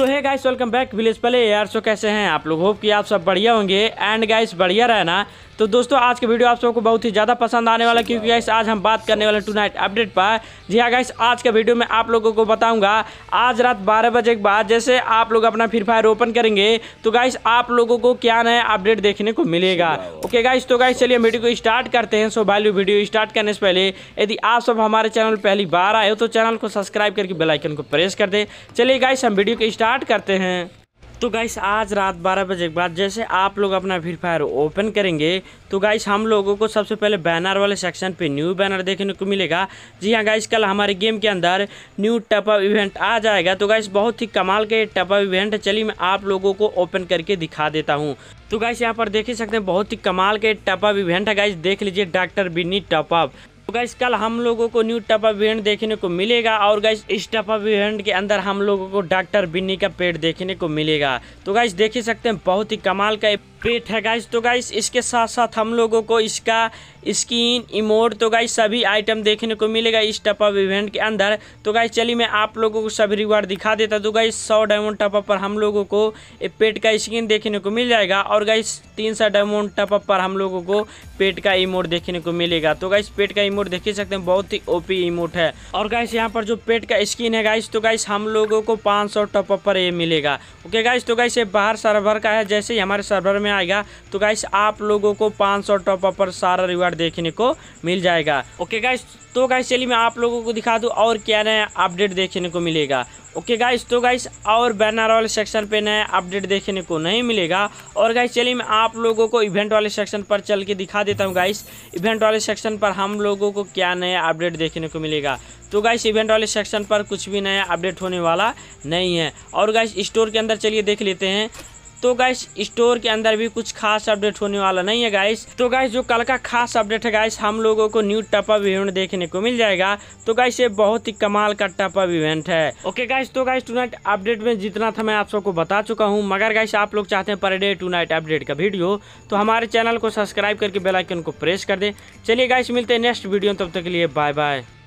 सो है guys welcome back village पहले यार सो कैसे हैं आप लोग होप कि आप सब बढ़िया होंगे एंड गाइस बढ़िया रहना तो दोस्तों आज के वीडियो आप सबको बहुत ही ज़्यादा पसंद आने वाला क्योंकि गाइस आज हम बात करने वाले टू नाइट अपडेट पर जी हाँ गाइस आज के वीडियो में आप लोगों को बताऊंगा आज रात 12 बजे के बाद जैसे आप लोग अपना फ्री फायर ओपन करेंगे तो गाइस आप लोगों को क्या नया अपडेट देखने को मिलेगा ओके गाइस तो गाइस चलिए वीडियो को स्टार्ट करते हैं सो वैल्यू वीडियो स्टार्ट करने से पहले यदि आप सब हमारे चैनल पहली बार आए हो तो चैनल को सब्सक्राइब करके बेलाइकन को प्रेस कर दें चलिए गाइस हम वीडियो को स्टार्ट स्टार्ट करते हैं तो गाइस आज रात 12 बजे के बाद जैसे आप लोग अपना फ्री फायर ओपन करेंगे तो गाइस हम लोगों को सबसे पहले बैनर वाले सेक्शन पे न्यू बैनर देखने को मिलेगा जी हाँ गाइस कल हमारे गेम के अंदर न्यू टपअप इवेंट आ जाएगा तो गाइस बहुत ही कमाल के टपअप इवेंट है चलिए मैं आप लोगों को ओपन करके दिखा देता हूँ तो गाइस यहाँ पर देख ही सकते हैं बहुत ही कमाल के टपअप इवेंट है गाइस देख लीजिए डॉक्टर बिन्नी टपअप तो गैस कल हम लोगों को न्यू टप ऑफ इवेंट देखने को मिलेगा और गैस इस टप इवेंट के अंदर हम लोगों को डॉक्टर बिन्नी का पेड़ देखने को मिलेगा तो गैस देख ही सकते हैं बहुत ही कमाल का पेट है गाइस तो गाइस इसके साथ साथ हम लोगों को इसका स्किन इमोड तो गाइस सभी आइटम देखने को मिलेगा इस टपअप इवेंट के अंदर तो गाइस चलिए मैं आप लोगों को सभी रिवार्ड दिखा देता तो गाइस सौ डायमंड टपअप पर हम लोगों को पेट का स्किन देखने को मिल जाएगा और गाइस तीन सौ डायमंड टपअप पर हम लोगों को पेट का इमोड देखने को मिलेगा तो गाइस पेट का इमोड देख ही सकते हैं बहुत ही ओपी इमोट है और गाइस यहाँ पर जो पेट का स्किन है गाइस तो गाइस हम लोगों को पाँच सौ टपअप पर ये मिलेगा ओके गाइस तो गाइस ये बाहर सर्वर का है जैसे ही हमारे सर्वर में में आएगा तो गाइस आप लोगों को 500 सौ टॉपअप पर सारा रिवार्ड देखने को मिल जाएगा ओके गाइस तो गाइस चलिए मैं आप लोगों को दिखा दूँ और क्या नया अपडेट देखने को मिलेगा ओके गाइस तो गाइस और बैनर वाले सेक्शन पे नया अपडेट देखने को नहीं मिलेगा और गाइस चलिए मैं आप लोगों को इवेंट वाले सेक्शन पर चल के दिखा देता हूँ गाइस इवेंट वाले सेक्शन पर हम लोगों को क्या नया अपडेट देखने को मिलेगा तो गाइस इवेंट वाले सेक्शन पर कुछ भी नया अपडेट होने वाला नहीं है और गाइस स्टोर के अंदर चलिए देख लेते हैं तो गाइस स्टोर के अंदर भी कुछ खास अपडेट होने वाला नहीं है गाइस तो गाइस जो कल का खास अपडेट है गाइस हम लोगों को न्यू टपअप इवेंट देखने को मिल जाएगा तो गाइस ये बहुत ही कमाल का टपअप इवेंट है ओके गाइस तो गाइस टू अपडेट में जितना था मैं आप सबको बता चुका हूँ मगर गाइस आप लोग चाहते हैं पर डे टू नाइट अपडेट का वीडियो तो हमारे चैनल को सब्सक्राइब करके बेलाइकन को प्रेस कर दे चलिए गाइस मिलते हैं नेक्स्ट वीडियो तब तक के लिए बाय बाय